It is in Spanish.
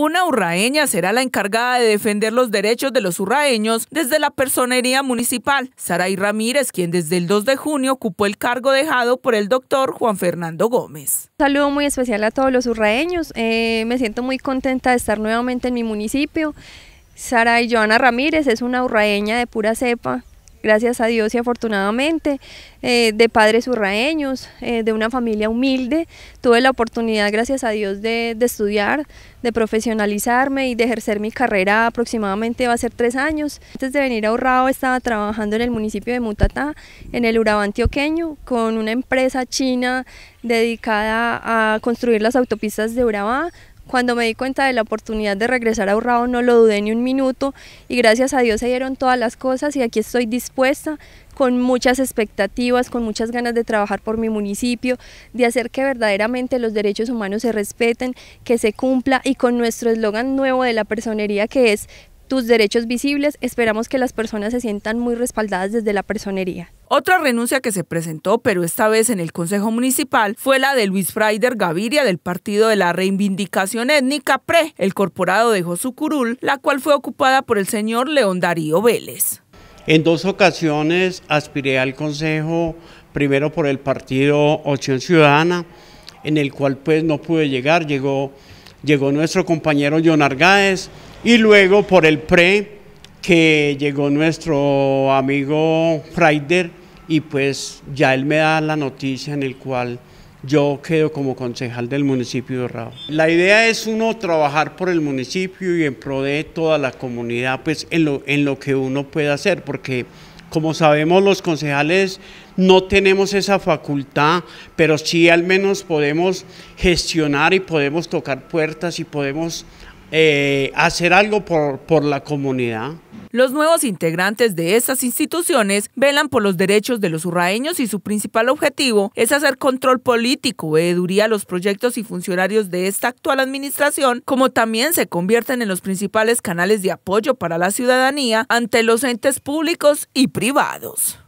Una urraeña será la encargada de defender los derechos de los urraeños desde la personería municipal. Saray Ramírez, quien desde el 2 de junio ocupó el cargo dejado por el doctor Juan Fernando Gómez. Un saludo muy especial a todos los urraeños. Eh, me siento muy contenta de estar nuevamente en mi municipio. Saray Joana Ramírez es una urraeña de pura cepa gracias a Dios y afortunadamente, eh, de padres urraeños, eh, de una familia humilde. Tuve la oportunidad, gracias a Dios, de, estudiar, de profesionalizarme y de ejercer mi carrera aproximadamente va a ser tres años. Antes de venir a Urrao estaba trabajando en el municipio de Mutatá, en el Urabá antioqueño, con una empresa china dedicada a construir las autopistas de Urabá, cuando me di cuenta de la oportunidad de regresar a Urrao no lo dudé ni un minuto y gracias a Dios se dieron todas las cosas y aquí estoy dispuesta con muchas expectativas, con muchas ganas de trabajar por mi municipio, de hacer que verdaderamente los derechos humanos se respeten, que se cumpla y con nuestro eslogan nuevo de la personería que es tus derechos visibles, esperamos que las personas se sientan muy respaldadas desde la personería. Otra renuncia que se presentó, pero esta vez en el Consejo Municipal, fue la de Luis Freider Gaviria del Partido de la Reivindicación Étnica PRE. El corporado de su curul, la cual fue ocupada por el señor León Darío Vélez. En dos ocasiones aspiré al Consejo, primero por el partido Opción Ciudadana, en el cual pues no pude llegar, llegó, llegó nuestro compañero John Argáez, y luego por el pre que llegó nuestro amigo Freider y pues ya él me da la noticia en el cual yo quedo como concejal del municipio de Rao. La idea es uno trabajar por el municipio y en pro de toda la comunidad, pues en lo, en lo que uno puede hacer, porque como sabemos los concejales no tenemos esa facultad, pero sí al menos podemos gestionar y podemos tocar puertas y podemos eh, hacer algo por, la comunidad. Los nuevos integrantes de estas instituciones velan por los derechos de los urraeños y su principal objetivo es hacer control político, veeduría a los proyectos y funcionarios de esta actual administración, como también se convierten en los principales canales de apoyo para la ciudadanía ante los entes públicos y privados.